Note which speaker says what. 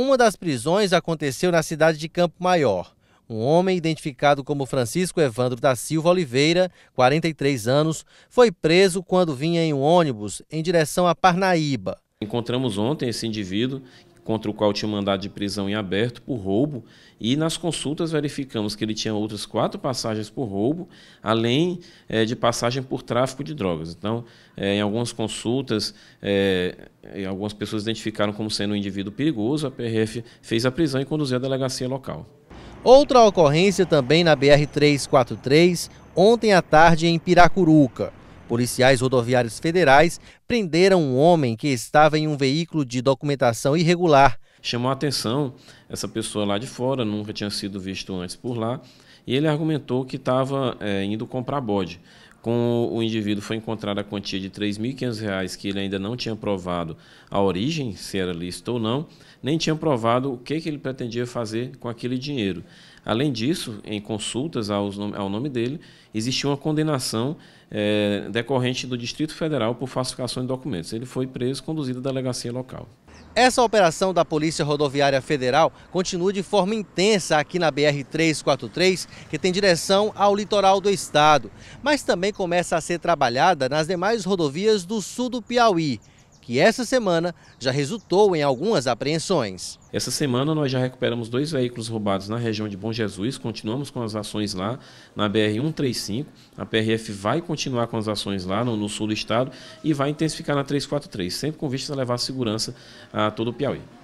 Speaker 1: Uma das prisões aconteceu na cidade de Campo Maior. Um homem identificado como Francisco Evandro da Silva Oliveira, 43 anos, foi preso quando vinha em um ônibus
Speaker 2: em direção a Parnaíba. Encontramos ontem esse indivíduo contra o qual tinha mandado de prisão em aberto por roubo, e nas consultas verificamos que ele tinha outras quatro passagens por roubo, além é, de passagem por tráfico de drogas. Então, é, em algumas consultas, é, algumas pessoas identificaram como sendo um indivíduo perigoso, a PRF fez a prisão e conduziu a delegacia local.
Speaker 1: Outra ocorrência também na BR-343, ontem à tarde em Piracuruca. Policiais rodoviários federais prenderam um homem que estava em um veículo de documentação irregular.
Speaker 2: Chamou a atenção essa pessoa lá de fora, nunca tinha sido visto antes por lá, e ele argumentou que estava é, indo comprar bode. Com o indivíduo foi encontrada a quantia de R$ 3.500 que ele ainda não tinha provado a origem, se era lícito ou não, nem tinha provado o que, que ele pretendia fazer com aquele dinheiro. Além disso, em consultas ao nome dele, existia uma condenação é, decorrente do Distrito Federal por falsificação de documentos. Ele foi preso e conduzido à delegacia local.
Speaker 1: Essa operação da Polícia Rodoviária Federal continua de forma intensa aqui na BR-343, que tem direção ao litoral do estado, mas também começa a ser trabalhada nas demais rodovias do sul do Piauí que essa semana já resultou em algumas apreensões.
Speaker 2: Essa semana nós já recuperamos dois veículos roubados na região de Bom Jesus, continuamos com as ações lá na BR-135. A PRF vai continuar com as ações lá no, no, sul do estado e vai intensificar na 343, sempre com vistas a levar segurança a todo o Piauí.